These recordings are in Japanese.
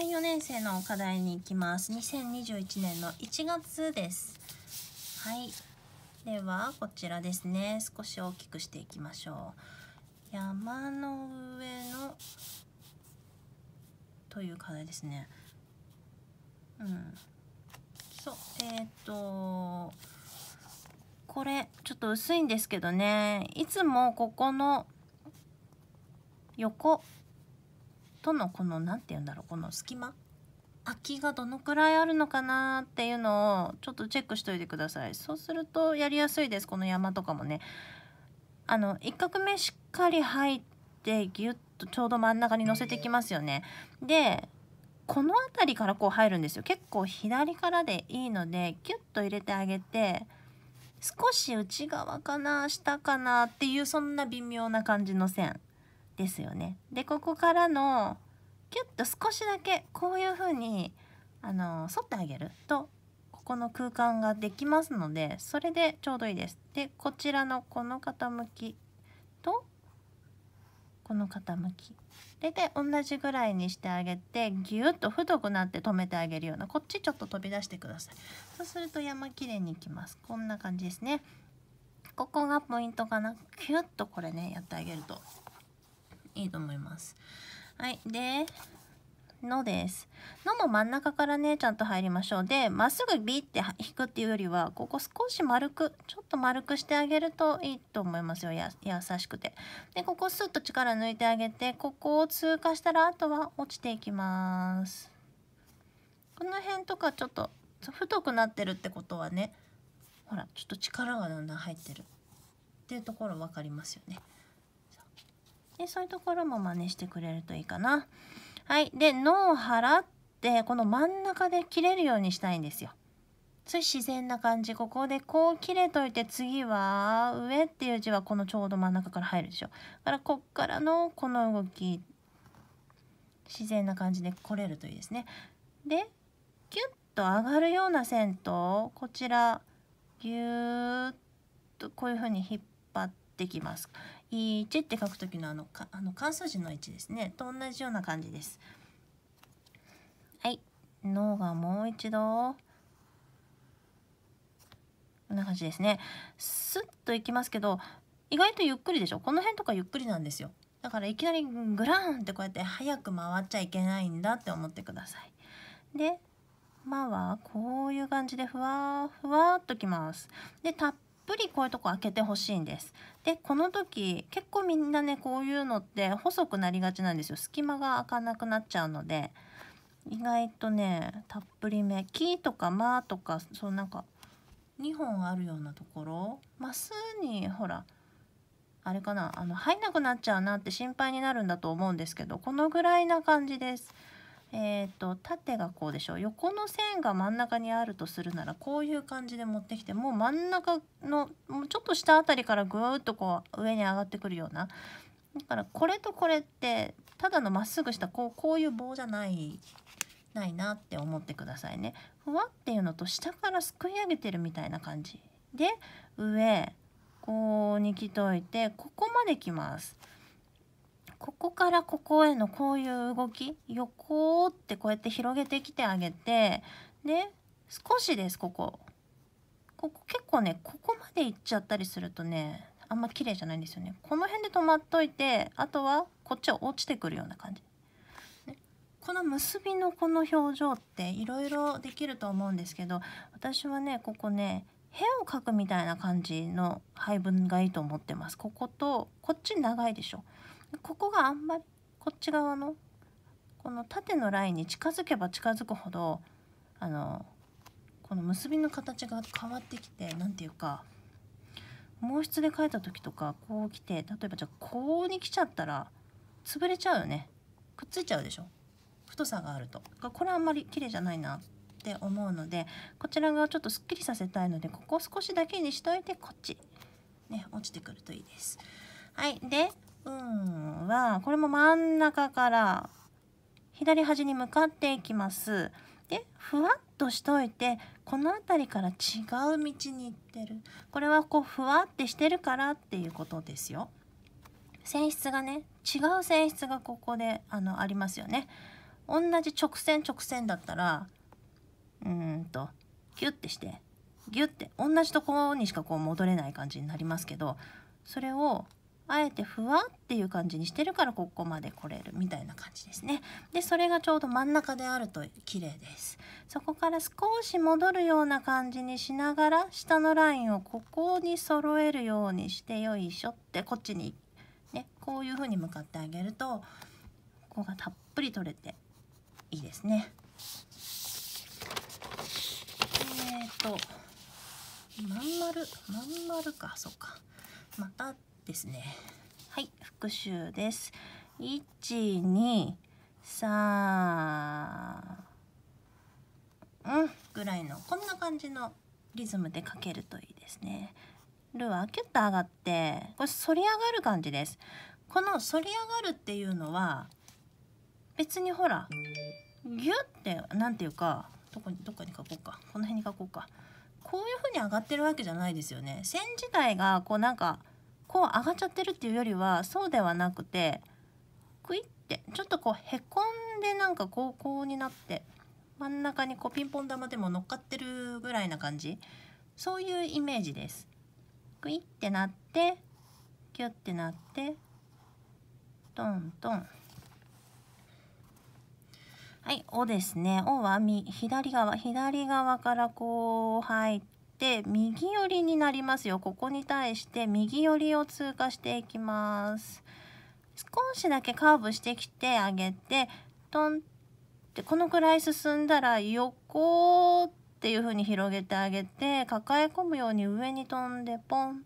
3、4年生の課題に行きます。2021年の1月です。はい。では、こちらですね。少し大きくしていきましょう。山の上の、という課題ですね。うん。そう、えっ、ー、と、これ、ちょっと薄いんですけどね。いつもここの、横とのこの何て言うんだろうこの隙間空きがどのくらいあるのかなっていうのをちょっとチェックしといてくださいそうするとやりやすいですこの山とかもねあの1画目しっかり入ってギュッとちょうど真ん中に乗せてきますよねでこの辺りからこう入るんですよ結構左からでいいのでギュッと入れてあげて少し内側かな下かなっていうそんな微妙な感じの線ですよね。でここからのキュッと少しだけこういう風にあの反ってあげるとここの空間ができますのでそれでちょうどいいです。でこちらのこの傾きとこの傾きでで同じぐらいにしてあげてギュッと太くなって止めてあげるようなこっちちょっと飛び出してくださいそうすると山きれいにいきますこんな感じですねここがポイントかなキュッとこれねやってあげるといいと思います。はい。で、のです。のも真ん中からね、ちゃんと入りましょう。で、まっすぐビって引くっていうよりは、ここ少し丸く、ちょっと丸くしてあげるといいと思いますよ。や優しくて。で、ここスッと力抜いてあげて、ここを通過したら、あとは落ちていきます。この辺とかちょっと太くなってるってことはね、ほら、ちょっと力がだんだん入ってるっていうところ分かりますよね。でそういうところも真似してくれるといいかな。はい。で、脳を払って、この真ん中で切れるようにしたいんですよ。そい自然な感じ。ここでこう切れといて、次は上っていう字はこのちょうど真ん中から入るでしょ。だからこっからのこの動き、自然な感じで来れるといいですね。で、キュッと上がるような線と、こちら、ギューとこういうふうに引っ張って、できます。1って書く時のあのかあの関数字の1ですねと同じような感じです。はい脳がもう一度こんな感じですね。スッといきますけど意外とゆっくりでしょこの辺とかゆっくりなんですよ。だからいきなりグラーンってこうやって早く回っちゃいけないんだって思ってください。で「ま」はこういう感じでふわふわっときます。で「たっぷりこういうとこ開けてほしいんです。でこの時結構みんなねこういうのって細くなりがちなんですよ隙間が開かなくなっちゃうので意外とねたっぷりめ「き」とか「ま」とかそうなんか2本あるようなところ「ま」っすにほらあれかなあの入んなくなっちゃうなって心配になるんだと思うんですけどこのぐらいな感じです。えーと、縦がこうでしょ横の線が真ん中にあるとするならこういう感じで持ってきてもう真ん中のもうちょっと下辺りからぐーっとこう上に上がってくるようなだからこれとこれってただのまっすぐしたこうこういう棒じゃないないなって思ってくださいね。ふわっていうのと下からすくい上げてるみたいな感じで上こうにきといてここまできます。ここからここへのこういう動き横ってこうやって広げてきてあげてで少しですここここ結構ねここまで行っちゃったりするとねあんま綺麗じゃないんですよねこの辺で止まっといてあとはこっちは落ちてくるような感じ、ね、この結びのこの表情っていろいろできると思うんですけど私はねここね辺を描くみたいな感じの配分がいいと思ってますこことこっち長いでしょここがあんまりこっち側のこの縦のラインに近づけば近づくほどあのこの結びの形が変わってきて何て言うか毛筆で描いた時とかこう来て例えばじゃあこうに来ちゃったら潰れちゃうよねくっついちゃうでしょ太さがあるとこれあんまり綺麗じゃないなって思うのでこちら側ちょっとすっきりさせたいのでここ少しだけにしといてこっちね落ちてくるといいです。はいで分はこれも真ん中から左端に向かっていきます。でふわっとしといてこの辺りから違う道に行ってるこれはこうふわってしてるからっていうことですよ。性質がね違う性質がここであのありますよね。同じ直線直線だったらうんとギュッてしてギュッて同じところにしかこう戻れない感じになりますけどそれをあえてふわっていう感じにしてるからここまで来れるみたいな感じですねでそれがちょうど真ん中であると綺麗ですそこから少し戻るような感じにしながら下のラインをここに揃えるようにしてよいしょってこっちにねこういう風に向かってあげるとここがたっぷり取れていいですねえーとまん丸まん丸かそうかまたですねはい復習です123ぐらいのこんな感じのリズムで書けるといいですねルはキュッと上がってこれ反り上がる感じですこの反り上がるっていうのは別にほらギュッて何ていうかどこにどっかに書こうかこの辺に書こうかこういう風に上がってるわけじゃないですよね線自体がこうなんかこう上がっちゃってるっていうよりはそうではなくてクイってちょっとこうへこんでなんかこうこうになって真ん中にこうピンポン玉でも乗っかってるぐらいな感じそういうイメージです。クイってなってキュッてなってトントン。はい、おですね。おはみ左側、左側からこう入って。して右寄りになりますよここに対して右寄りを通過していきます少しだけカーブしてきてあげてトンってこのくらい進んだら横っていう風に広げてあげて抱え込むように上に飛んでポン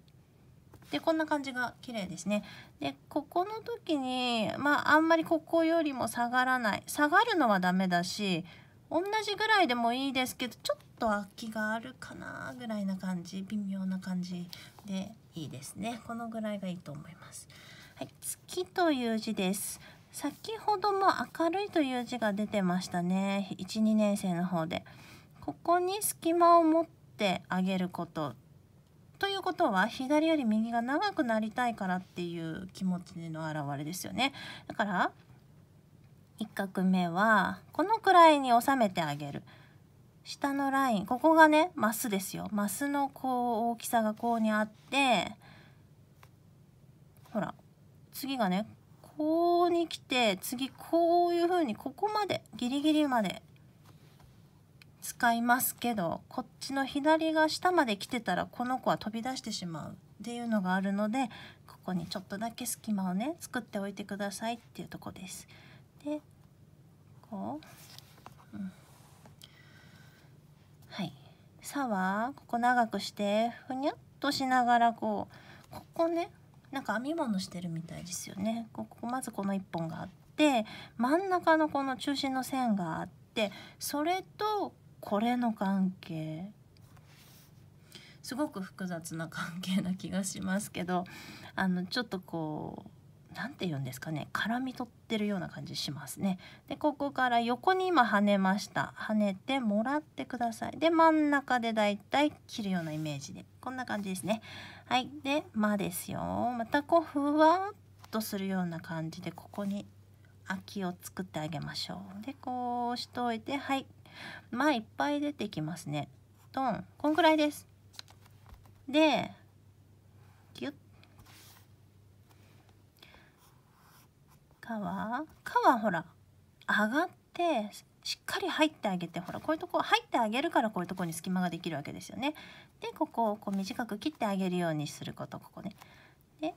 でこんな感じが綺麗ですねでここの時にまああんまりここよりも下がらない下がるのはダメだし同じぐらいでもいいですけどちょっと空きがあるかなぐらいな感じ微妙な感じでいいですねこのぐらいがいいと思います。はい、月という字です先ほども明るいという字が出てましたね12年生の方でここに隙間を持ってあげることということは左より右が長くなりたいからっていう気持ちの表れですよねだから1画目はこのくらいに収めてあげる下のラインここがねマスですよマスのこう大きさがこうにあってほら次がねこうに来て次こういう風にここまでギリギリまで使いますけどこっちの左が下まで来てたらこの子は飛び出してしまうっていうのがあるのでここにちょっとだけ隙間をね作っておいてくださいっていうとこです。でうん、はい「さ」はここ長くしてふにゃっとしながらこうここねなんか編み物してるみたいですよねここまずこの1本があって真ん中のこの中心の線があってそれとこれの関係すごく複雑な関係な気がしますけどあのちょっとこう何て言うんですかね絡み取ってるような感じしますね。でここから横に今跳ねました跳ねてもらってください。で真ん中でだいたい切るようなイメージでこんな感じですね。はいで「ま」ですよ。またこうふわっとするような感じでここに空きを作ってあげましょう。でこうしといてはい「ま」いっぱい出てきますね。ドンこんくらいです。でギュッかはかはほら上がってしっかり入ってあげてほらこういうとこ入ってあげるからこういうとこに隙間ができるわけですよね。でここをこう短く切ってあげるようにすることここね。で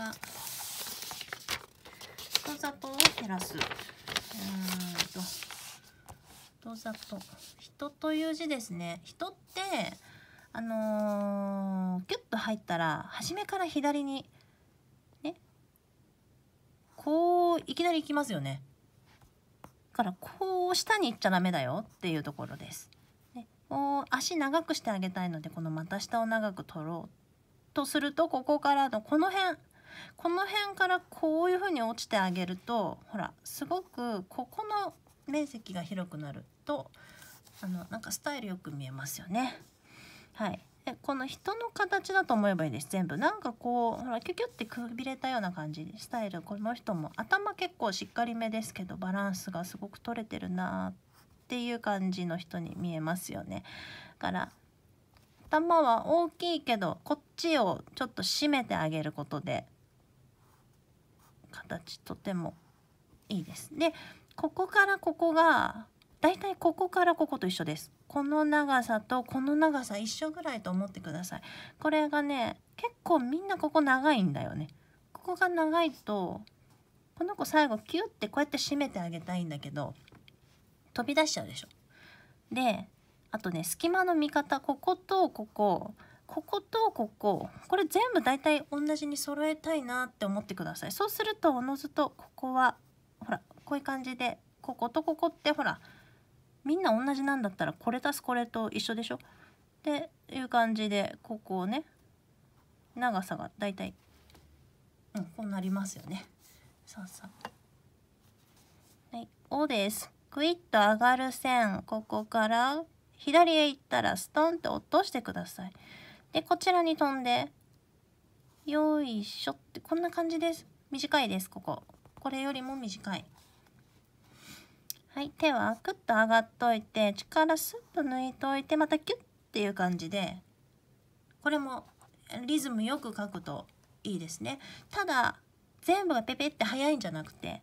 は人里を減らす。うんと人里人という字ですね。人ってあのー、キュッと入ったら初めから左にこういきなり行きますよね。からこう下に行っちゃダメだよっていうところです。でこう足長くしてあげたいのでこの股下を長く取ろうとするとここからのこの辺この辺からこういうふうに落ちてあげるとほらすごくここの面積が広くなるとあのなんかスタイルよく見えますよね。はい、この人の形だと思えばいいです全部なんかこうほらキュキュってくびれたような感じスタイルこの人も頭結構しっかりめですけどバランスがすごく取れてるなっていう感じの人に見えますよねから頭は大きいけどこっちをちょっと締めてあげることで形とてもいいですでここからここがだいたいここからここと一緒ですこの長さとこの長さ一緒ぐらいと思ってくださいこれがね結構みんなここ長いんだよねここが長いとこの子最後キュッてこうやって締めてあげたいんだけど飛び出しちゃうでしょであとね隙間の見方こことこここことこここれ全部だいたい同じに揃えたいなって思ってくださいそうするとおのずとここはほらこういう感じでこことここってほらみんな同じなんだったらこれ足すこれと一緒でしょっていう感じでここをね長さがだいたい、うん、こうなりますよね。そうそうはい、おです。クイッと上がる線ここから左へ行ったらストンって落としてください。でこちらに飛んでよいしょってこんな感じです。短いですここ。これよりも短い。はい手はクッと上がっといて力スッと抜いといてまたキュッっていう感じでこれもリズムよく書くといいですねただ全部がペペって速いんじゃなくて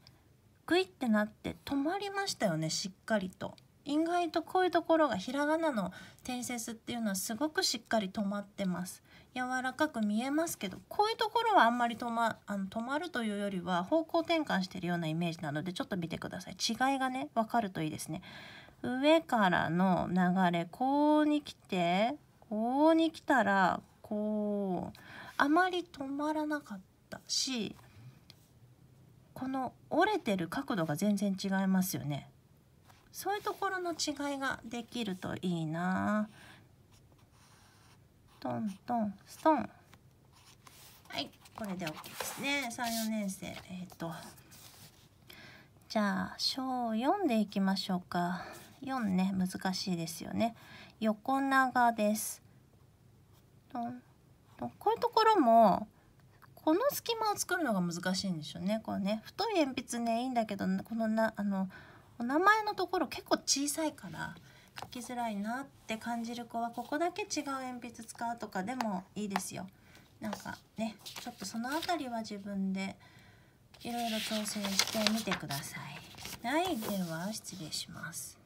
グイってなって止まりましたよねしっかりと。意外とこういうところがひらがなの点節っていうのはすごくしっかり止まってます柔らかく見えますけどこういうところはあんまり止まあの止まるというよりは方向転換してるようなイメージなのでちょっと見てください違いがね分かるといいですね上からの流れこうに来てこうに来たらこうあまり止まらなかったしこの折れてる角度が全然違いますよねそういうところの違いができるといいなトントンストンはいこれで OK ですね34年生えっ、ー、とじゃあ小4でいきましょうか4ね難しいですよね横長ですこういうところもこの隙間を作るのが難しいんでしょうねこうね太い鉛筆ねいいんだけどこのなあのお名前のところ結構小さいから書きづらいなって感じる子はここだけ違う鉛筆使うとかでもいいですよ。なんかねちょっとその辺りは自分でいろいろ調整してみてください。はいでは失礼します。